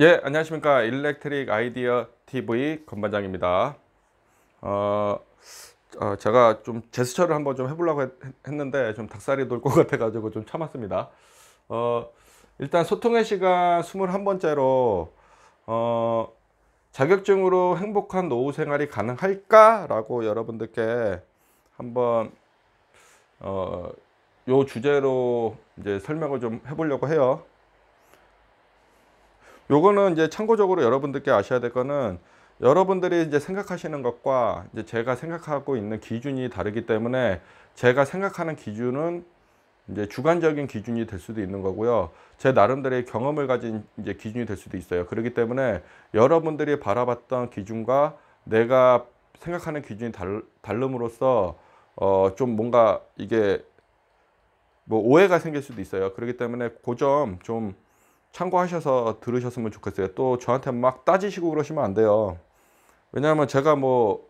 예, 안녕하십니까. 일렉트릭 아이디어 TV 건반장입니다. 어, 어, 제가 좀 제스처를 한번 좀 해보려고 했, 는데좀 닭살이 돌 것 같아가지고 좀 참았습니다. 어, 일단 소통의 시간 21번째로, 어, 자격증으로 행복한 노후 생활이 가능할까? 라고 여러분들께 한번, 어, 요 주제로 이제 설명을 좀 해보려고 해요. 요거는 이제 참고적으로 여러분들께 아셔야 될 거는 여러분들이 이제 생각하시는 것과 이제 제가 생각하고 있는 기준이 다르기 때문에 제가 생각하는 기준은 이제 주관적인 기준이 될 수도 있는 거고요. 제 나름대로의 경험을 가진 이제 기준이 될 수도 있어요. 그렇기 때문에 여러분들이 바라봤던 기준과 내가 생각하는 기준이 달, 다름으로써 어, 좀 뭔가 이게 뭐 오해가 생길 수도 있어요. 그렇기 때문에 고점좀 그 참고하셔서 들으셨으면 좋겠어요. 또 저한테 막 따지시고 그러시면 안 돼요. 왜냐하면 제가 뭐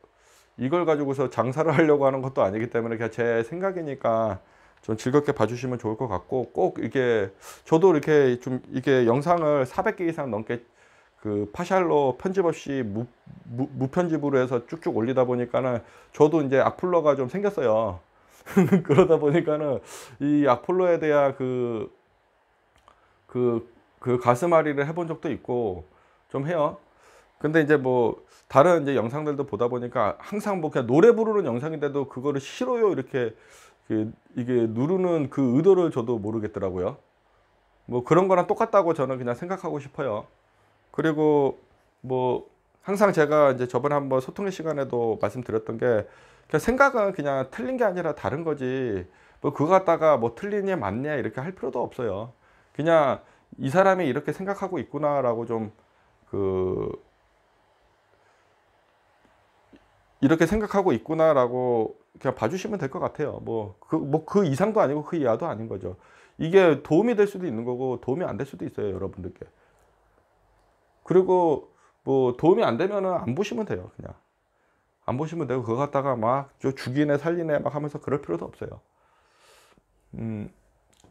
이걸 가지고서 장사를 하려고 하는 것도 아니기 때문에 그냥 제 생각이니까 좀 즐겁게 봐주시면 좋을 것 같고 꼭 이게 저도 이렇게 좀 이게 영상을 400개 이상 넘게 그 파샬로 편집 없이 무, 무 편집으로 해서 쭉쭉 올리다 보니까는 저도 이제 악플러가 좀 생겼어요. 그러다 보니까는 이 악플러에 대한 그, 그그 가슴앓이를 해 본 적도 있고 좀 해요. 근데 이제 뭐 다른 이제 영상들도 보다 보니까 항상 뭐 그냥 노래 부르는 영상인데도 그거를 싫어요 이렇게 그 이게 누르는 그 의도를 저도 모르겠더라고요. 뭐 그런 거랑 똑같다고 저는 그냥 생각하고 싶어요. 그리고 뭐 항상 제가 이제 저번에 한번 소통의 시간에도 말씀드렸던 게 그냥 생각은 그냥 틀린 게 아니라 다른 거지 뭐 그거 갖다가 뭐 틀리냐 맞냐 이렇게 할 필요도 없어요. 그냥 이 사람이 이렇게 생각하고 있구나라고 좀 그 이렇게 생각하고 있구나라고 그냥 봐주시면 될 것 같아요. 뭐그뭐그 뭐 그 이상도 아니고 그 이하도 아닌 거죠. 이게 도움이 될 수도 있는 거고 도움이 안 될 수도 있어요, 여러분들께. 그리고 뭐 도움이 안 되면은 안 보시면 돼요, 그냥. 안 보시면 되고 그거 갖다가 막 죽이네 살리네 막 하면서 그럴 필요도 없어요. 음.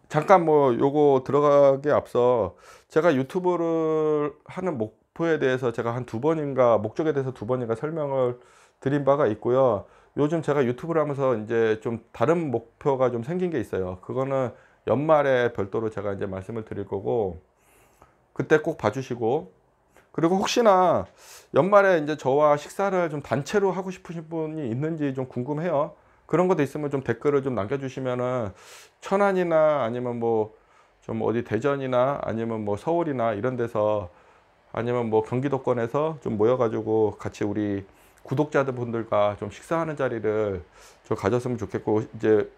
잠깐 뭐 요거 들어가기 앞서 제가 유튜브를 하는 목표에 대해서 제가 한 두 번인가 목적에 대해서 두 번인가 설명을 드린 바가 있고요 요즘 제가 유튜브를 하면서 이제 좀 다른 목표가 좀 생긴 게 있어요 그거는 연말에 별도로 제가 이제 말씀을 드릴 거고 그때 꼭 봐주시고 그리고 혹시나 연말에 이제 저와 식사를 좀 단체로 하고 싶으신 분이 있는지 좀 궁금해요 그런 것도 있으면 좀 댓글을 좀 남겨주시면은 천안이나 아니면 뭐 좀 어디 대전이나 아니면 뭐 서울이나 이런 데서 아니면 뭐 경기도권에서 좀 모여가지고 같이 우리 구독자들 분들과 좀 식사하는 자리를 좀 가졌으면 좋겠고 이제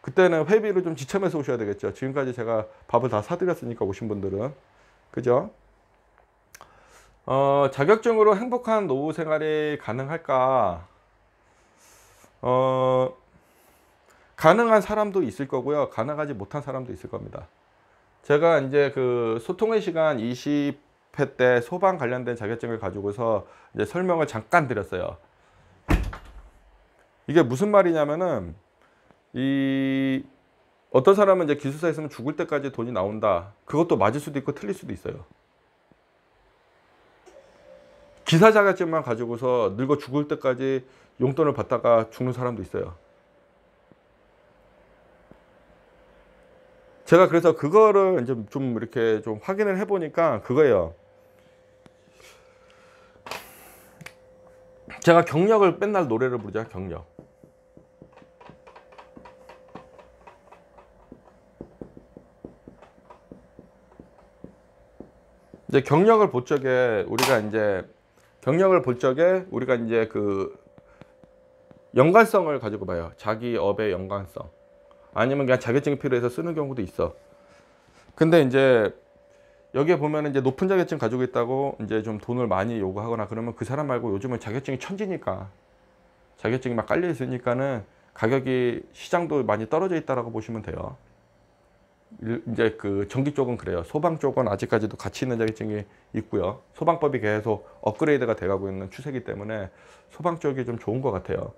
그때는 회비를 좀 지참해서 오셔야 되겠죠. 지금까지 제가 밥을 다 사드렸으니까 오신 분들은 그죠? 어, 자격증으로 행복한 노후 생활이 가능할까? 어, 가능한 사람도 있을 거고요. 가능하지 못한 사람도 있을 겁니다. 제가 이제 그 소통의 시간 20회 때 소방 관련된 자격증을 가지고서 이제 설명을 잠깐 드렸어요. 이게 무슨 말이냐면은 이 어떤 사람은 이제 기술사 있으면 죽을 때까지 돈이 나온다. 그것도 맞을 수도 있고 틀릴 수도 있어요. 기사 자가증만 가지고서 늙어 죽을 때까지 용돈을 받다가 죽는 사람도 있어요. 제가 그래서 그거를 이제 좀 이렇게 좀 확인을 해보니까 그거예요. 제가 경력을 맨날 노래를 부르자 경력. 이제 경력을 보 적에 우리가 이제 경력을 볼 적에 우리가 이제 그 연관성을 가지고 봐요. 자기 업의 연관성. 아니면 그냥 자격증이 필요해서 쓰는 경우도 있어. 근데 이제 여기에 보면 이제 높은 자격증 가지고 있다고 이제 좀 돈을 많이 요구하거나 그러면 그 사람 말고 요즘은 자격증이 천지니까 자격증이 막 깔려 있으니까는 가격이 시장도 많이 떨어져 있다라고 보시면 돼요. 이제 그 전기 쪽은 그래요. 소방 쪽은 아직까지도 가치 있는 자격증이 있고요. 소방법이 계속 업그레이드가 돼가고 있는 추세이기 때문에 소방 쪽이 좀 좋은 것 같아요.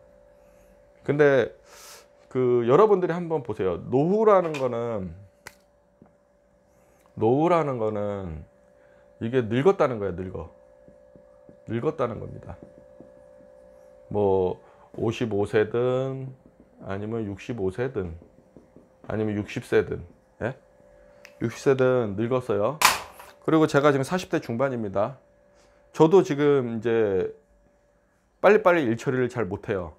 근데 그 여러분들이 한번 보세요. 노후라는 거는 노후라는 거는 이게 늙었다는 거예요. 늙어 늙었다는 겁니다. 뭐 55세든 아니면 65세든 아니면 60세든 60세든 늙었어요. 그리고 제가 지금 40대 중반입니다. 저도 지금 이제 빨리빨리 일 처리를 잘 못해요.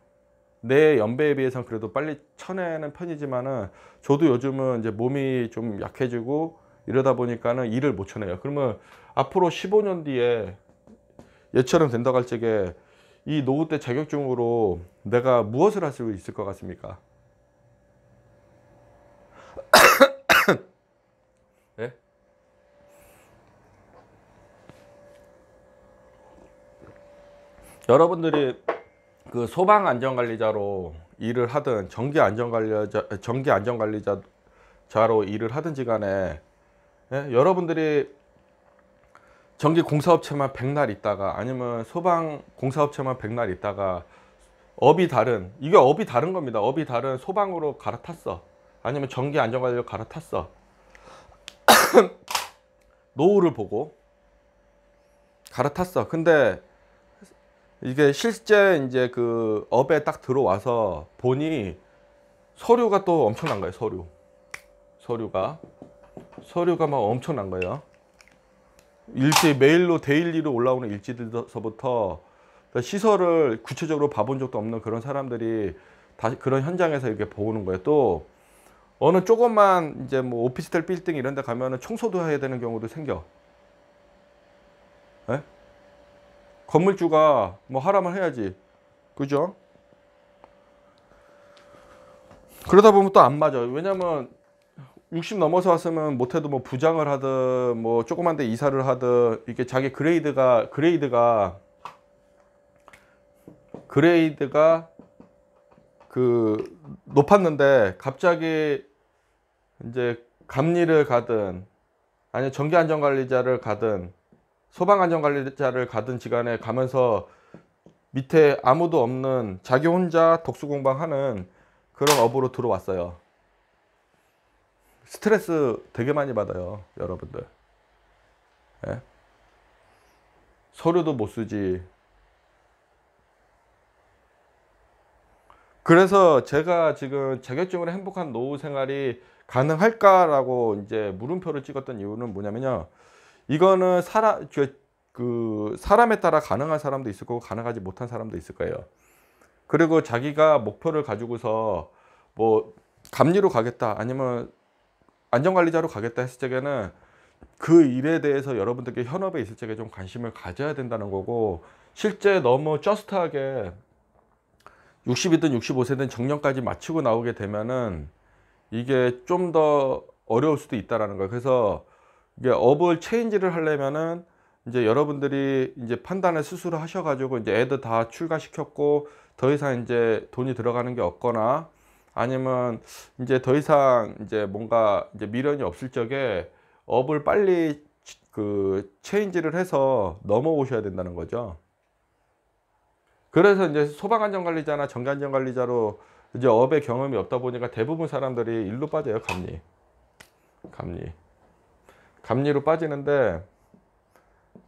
내 연배에 비해선 그래도 빨리 쳐내는 편이지만은 저도 요즘은 이제 몸이 좀 약해지고 이러다 보니까는 일을 못 쳐내요. 그러면 앞으로 15년 뒤에 예처럼 된다고 할 적에 이 노후 때 자격증으로 내가 무엇을 할 수 있을 것 같습니까? 여러분들이 그 소방 안전관리자로 일을 하든 전기 안전관리자 전기 안전관리자로 일을 하든지 간에 예? 여러분들이 전기 공사업체만 백날 있다가 아니면 소방 공사업체만 백날 있다가 업이 다른 이게 업이 다른 겁니다 업이 다른 소방으로 갈아탔어 아니면 전기 안전관리로 갈아탔어 노후를 보고 갈아탔어 근데 이게 실제 이제 그 업에 딱 들어와서 보니 서류가 또 엄청난 거예요 서류 서류가 서류가 막 엄청난 거예요 일지 메일로 데일리로 올라오는 일지들서부터 그러니까 시설을 구체적으로 봐본 적도 없는 그런 사람들이 다시 그런 현장에서 이렇게 보는 거예요 또 어느 조금만 이제 뭐 오피스텔 빌딩 이런 데 가면은 청소도 해야 되는 경우도 생겨 에? 예? 건물주가 뭐 하라면 해야지. 그죠? 그러다 보면 또 안 맞아. 왜냐면 60 넘어서 왔으면 못해도 뭐 부장을 하든 뭐 조그만 데 이사를 하든 이게 자기 그레이드가 그레이드가 그레이드가 그 높았는데 갑자기 이제 감리를 가든 아니면 정기 안전 관리자를 가든 소방안전관리자를 가든 지간에 가면서 밑에 아무도 없는 자기 혼자 독수공방하는 그런 업으로 들어왔어요 스트레스 되게 많이 받아요 여러분들 예? 서류도 못 쓰지 그래서 제가 지금 자격증으로 행복한 노후 생활이 가능할까라고 이제 물음표를 찍었던 이유는 뭐냐면요 이거는 사람 그, 그 사람에 따라 가능한 사람도 있을 거고 가능하지 못한 사람도 있을 거예요. 그리고 자기가 목표를 가지고서 뭐 감리로 가겠다 아니면 안전관리자로 가겠다 했을 적에는 그 일에 대해서 여러분들께 현업에 있을 적에 좀 관심을 가져야 된다는 거고 실제 너무 저스트하게 60이든 65세든 정년까지 마치고 나오게 되면은 이게 좀 더 어려울 수도 있다라는 거예요. 그래서 이게 업을 체인지를 하려면은 이제 여러분들이 이제 판단을 스스로 하셔가지고 이제 애들 다 출가시켰고 더 이상 이제 돈이 들어가는 게 없거나 아니면 이제 더 이상 이제 뭔가 이제 미련이 없을 적에 업을 빨리 그 체인지를 해서 넘어오셔야 된다는 거죠. 그래서 이제 소방안전관리자나 전기안전관리자로 이제 업의 경험이 없다 보니까 대부분 사람들이 일로 빠져요, 감리. 감리. 감리로 빠지는데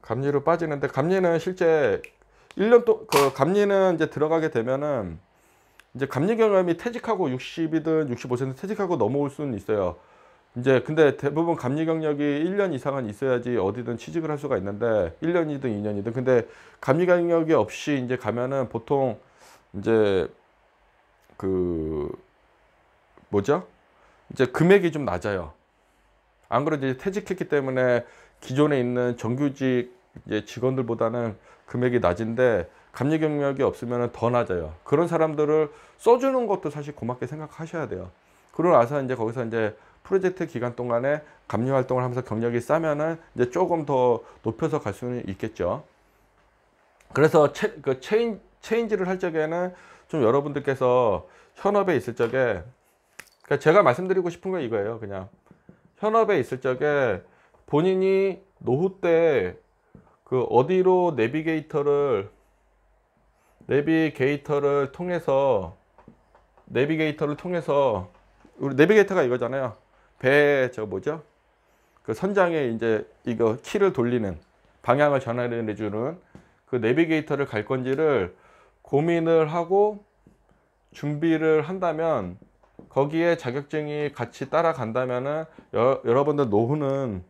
감리로 빠지는데 감리는 실제 1년 또그 감리는 이제 들어가게 되면은 이제 감리 경험이 퇴직하고 60이든 65세는 퇴직하고 넘어올 수는 있어요. 이제 근데 대부분 감리 경력이 1년 이상은 있어야지 어디든 취직을 할 수가 있는데 1년이든 2년이든 근데 감리 경력이 없이 이제 가면은 보통 이제 그 뭐죠? 이제 금액이 좀 낮아요. 안 그래도 이제 퇴직했기 때문에 기존에 있는 정규직 이제 직원들보다는 금액이 낮은데 감리 경력이 없으면 더 낮아요. 그런 사람들을 써주는 것도 사실 고맙게 생각하셔야 돼요. 그러고 나서 이제 거기서 이제 프로젝트 기간 동안에 감리 활동을 하면서 경력이 싸면은 이제 조금 더 높여서 갈 수는 있겠죠. 그래서 체, 그 체인, 체인지를 할 적에는 좀 여러분들께서 현업에 있을 적에 그러니까 제가 말씀드리고 싶은 건 이거예요. 그냥 현업에 있을 적에 본인이 노후 때 그 어디로 내비게이터를 내비게이터를 통해서 내비게이터를 통해서 우리 내비게이터가 이거잖아요. 배 저 뭐죠? 그 선장에 이제 이거 키를 돌리는 방향을 전환해 주는 그 내비게이터를 갈 건지를 고민을 하고 준비를 한다면 거기에 자격증이 같이 따라간다면은 여, 러분들 노후는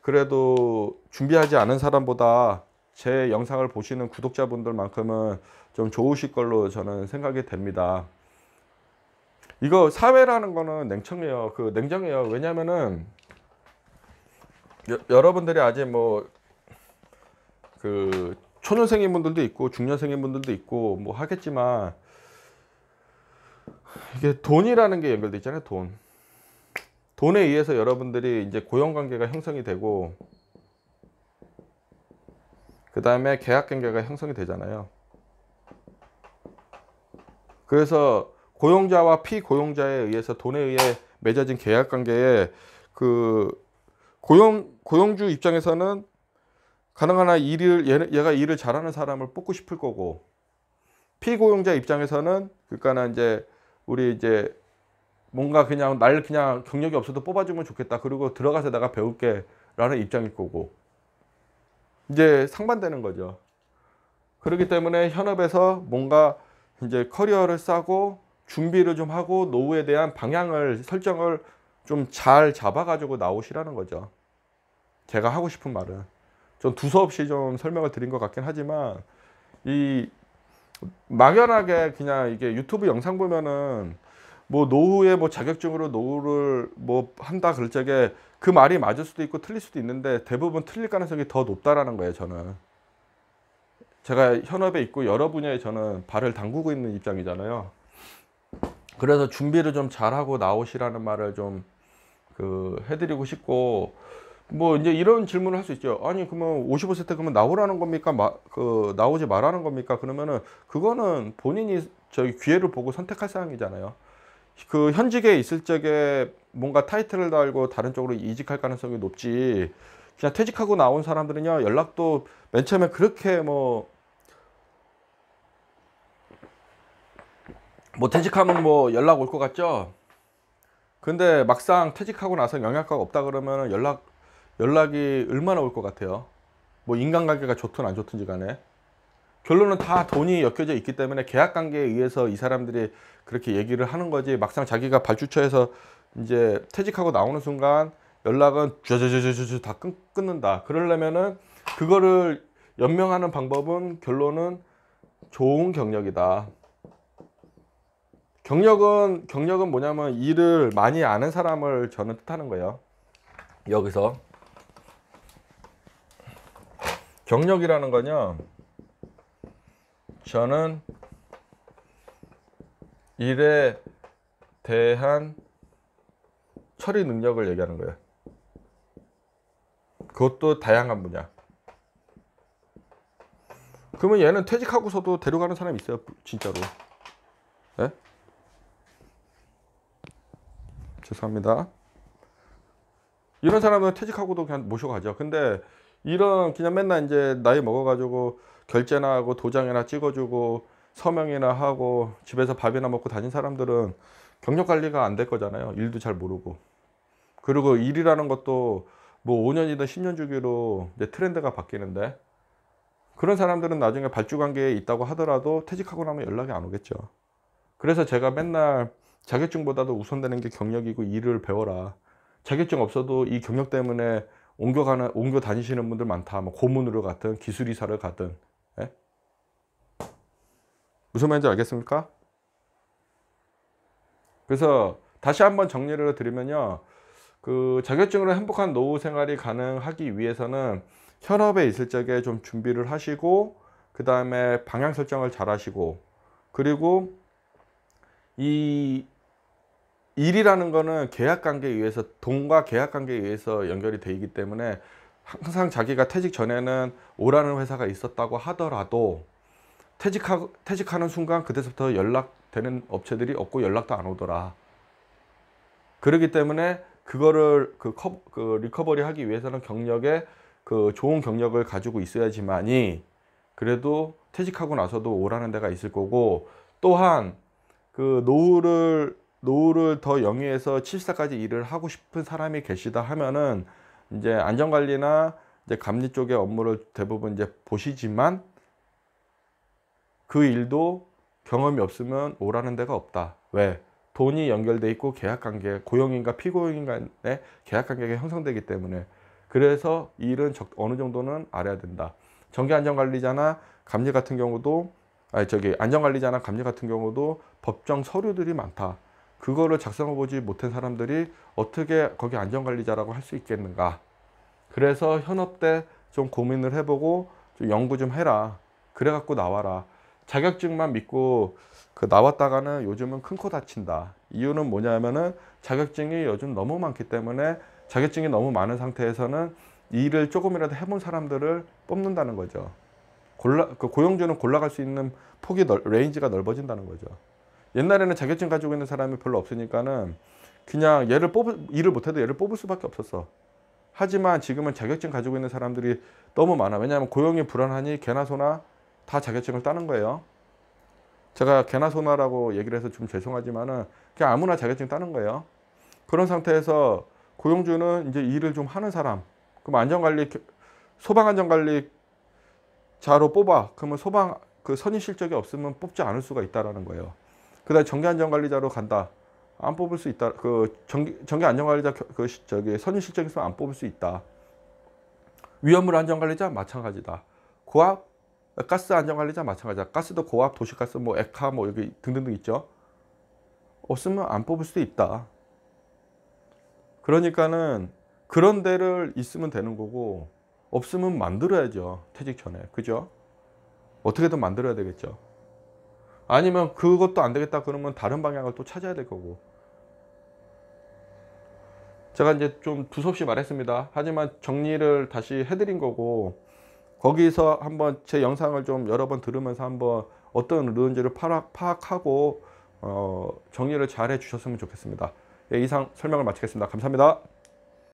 그래도 준비하지 않은 사람보다 제 영상을 보시는 구독자분들만큼은 좀 좋으실 걸로 저는 생각이 됩니다. 이거 사회라는 거는 냉청해요. 그 냉정해요. 왜냐면은 여, 여러분들이 아직 뭐 그 초년생인 분들도 있고 중년생인 분들도 있고 뭐 하겠지만 이게 돈이라는 게 연결돼 있잖아요 돈 돈에 의해서 여러분들이 이제 고용관계가 형성이 되고 그 다음에 계약관계가 형성이 되잖아요 그래서 고용자와 피고용자에 의해서 돈에 의해 맺어진 계약관계에 그 고용 고용주 입장에서는 가능한 한 일을 얘, 가 일을 잘하는 사람을 뽑고 싶을 거고 피고용자 입장에서는 그러니까 이제 우리 이제 뭔가 그냥 날 그냥 경력이 없어도 뽑아주면 좋겠다. 그리고 들어가서 내가 배울게 라는 입장일 거고 이제 상반되는 거죠. 그렇기 때문에 현업에서 뭔가 이제 커리어를 싸고 준비를 좀 하고 노후에 대한 방향을 설정을 좀 잘 잡아가지고 나오시라는 거죠. 제가 하고 싶은 말은 좀 두서없이 좀 설명을 드린 것 같긴 하지만 이 막연하게 그냥 이게 유튜브 영상 보면은 뭐 노후에 뭐 자격증으로 노후를 뭐 한다 그럴 적에 그 말이 맞을 수도 있고 틀릴 수도 있는데 대부분 틀릴 가능성이 더 높다라는 거예요 저는 제가 현업에 있고 여러 분야에 저는 발을 담그고 있는 입장이잖아요 그래서 준비를 좀 잘하고 나오시라는 말을 좀 그 해드리고 싶고 뭐 이제 이런 질문을 할 수 있죠. 아니 그러면 5 5세때 그러면 나오라는 겁니까? 마, 그 나오지 말라는 겁니까? 그러면은 그거는 본인이 저기 기회를 보고 선택할 사항이잖아요. 그 현직에 있을 적에 뭔가 타이틀을 달고 다른 쪽으로 이직할 가능성이 높지. 그냥 퇴직하고 나온 사람들은요 연락도 맨 처음에 그렇게 뭐. 뭐 퇴직하면 뭐 연락 올 것 같죠? 근데 막상 퇴직하고 나서 영향가가 없다 그러면 연락 연락이 얼마나 올 것 같아요? 뭐 인간관계가 좋든 안 좋든지 간에 결론은 다 돈이 엮여져 있기 때문에 계약관계에 의해서 이 사람들이 그렇게 얘기를 하는 거지 막상 자기가 발주처에서 이제 퇴직하고 나오는 순간 연락은 쭈쭈쭈쭈쭈 다 끊, 끊는다 그러려면은 그거를 연명하는 방법은 결론은 좋은 경력이다 경력은 경력은 뭐냐면 일을 많이 아는 사람을 저는 뜻하는 거예요 여기서 경력이라는 거냐 저는 일에 대한 처리 능력을 얘기하는 거예요. 그것도 다양한 분야. 그러면 얘는 퇴직하고서도 데려가는 사람이 있어요, 진짜로. 네? 죄송합니다. 이런 사람은 퇴직하고도 그냥 모셔가죠. 근데 이런 그냥 맨날 이제 나이 먹어가지고 결제나 하고 도장이나 찍어주고 서명이나 하고 집에서 밥이나 먹고 다닌 사람들은 경력 관리가 안 될 거잖아요. 일도 잘 모르고. 그리고 일이라는 것도 뭐 5년이든 10년 주기로 이제 트렌드가 바뀌는데 그런 사람들은 나중에 발주 관계에 있다고 하더라도 퇴직하고 나면 연락이 안 오겠죠. 그래서 제가 맨날 자격증보다도 우선되는 게 경력이고 일을 배워라. 자격증 없어도 이 경력 때문에 옮겨가는 옮겨 다니시는 분들 많다. 뭐 고문으로 같은 기술이사를 같든 예? 무슨 말인지 알겠습니까? 그래서 다시 한번 정리를 드리면요. 그 자격증으로 행복한 노후 생활이 가능하기 위해서는 현업에 있을 적에 좀 준비를 하시고 그 다음에 방향 설정을 잘 하시고 그리고 이 일이라는 거는 계약 관계에 의해서 돈과 계약 관계에 의해서 연결이 되어 있기 때문에 항상 자기가 퇴직 전에는 오라는 회사가 있었다고 하더라도 퇴직하 퇴직하는 순간 그때서부터 연락되는 업체들이 없고 연락도 안 오더라. 그러기 때문에 그거를 그, 커, 그 리커버리 하기 위해서는 경력에 그 좋은 경력을 가지고 있어야지만이 그래도 퇴직하고 나서도 오라는 데가 있을 거고 또한 그 노후를 노후를 더 영위해서 70살까지 일을 하고 싶은 사람이 계시다 하면은 이제 안전관리나 이제 감리 쪽의 업무를 대부분 이제 보시지만 그 일도 경험이 없으면 오라는 데가 없다. 왜? 돈이 연결돼 있고 계약 관계, 고용인과 피고용인 간의 계약 관계가 형성되기 때문에 그래서 일은 어느 정도는 알아야 된다. 정기 안전관리자나 감리 같은 경우도 아니 저기 안전관리자나 감리 같은 경우도 법정 서류들이 많다. 그거를 작성해보지 못한 사람들이 어떻게 거기 안전관리자라고 할 수 있겠는가 그래서 현업 때 좀 고민을 해보고 좀 연구 좀 해라 그래갖고 나와라 자격증만 믿고 그 나왔다가는 요즘은 큰 코 다친다 이유는 뭐냐면은 자격증이 요즘 너무 많기 때문에 자격증이 너무 많은 상태에서는 일을 조금이라도 해본 사람들을 뽑는다는 거죠. 골라, 그 고용주는 골라갈 수 있는 폭이 넓, 레인지가 넓어진다는 거죠. 옛날에는 자격증 가지고 있는 사람이 별로 없으니까는 그냥 얘를 뽑을 일을 못해도 얘를 뽑을 수밖에 없었어. 하지만 지금은 자격증 가지고 있는 사람들이 너무 많아. 왜냐하면 고용이 불안하니 개나 소나 다 자격증을 따는 거예요. 제가 개나 소나라고 얘기를 해서 좀 죄송하지만은 그냥 아무나 자격증 따는 거예요. 그런 상태에서 고용주는 이제 일을 좀 하는 사람, 그럼 안전관리 소방 안전관리 자로 뽑아. 그러면 소방 그 선임 실적이 없으면 뽑지 않을 수가 있다라는 거예요. 그다음 정기 안전관리자로 간다. 안 뽑을 수 있다. 그 정기 정기 안전관리자 그 저기 선임 실적 에서안 뽑을 수 있다. 위험물 안전관리자 마찬가지다. 고압 가스 안전관리자 마찬가지다. 가스도 고압 도시가스 뭐 에카 뭐 여기 등등등 있죠. 없으면 안 뽑을 수도 있다. 그러니까는 그런 데를 있으면 되는 거고 없으면 만들어야죠. 퇴직 전에. 그죠? 어떻게든 만들어야 되겠죠. 아니면 그것도 안 되겠다 그러면 다른 방향을 또 찾아야 될 거고 제가 이제 좀 두서없이 말했습니다 하지만 정리를 다시 해드린 거고 거기서 한번 제 영상을 좀 여러 번 들으면서 한번 어떤 르은지를 파악하고 어, 정리를 잘 해주셨으면 좋겠습니다 예, 이상 설명을 마치겠습니다 감사합니다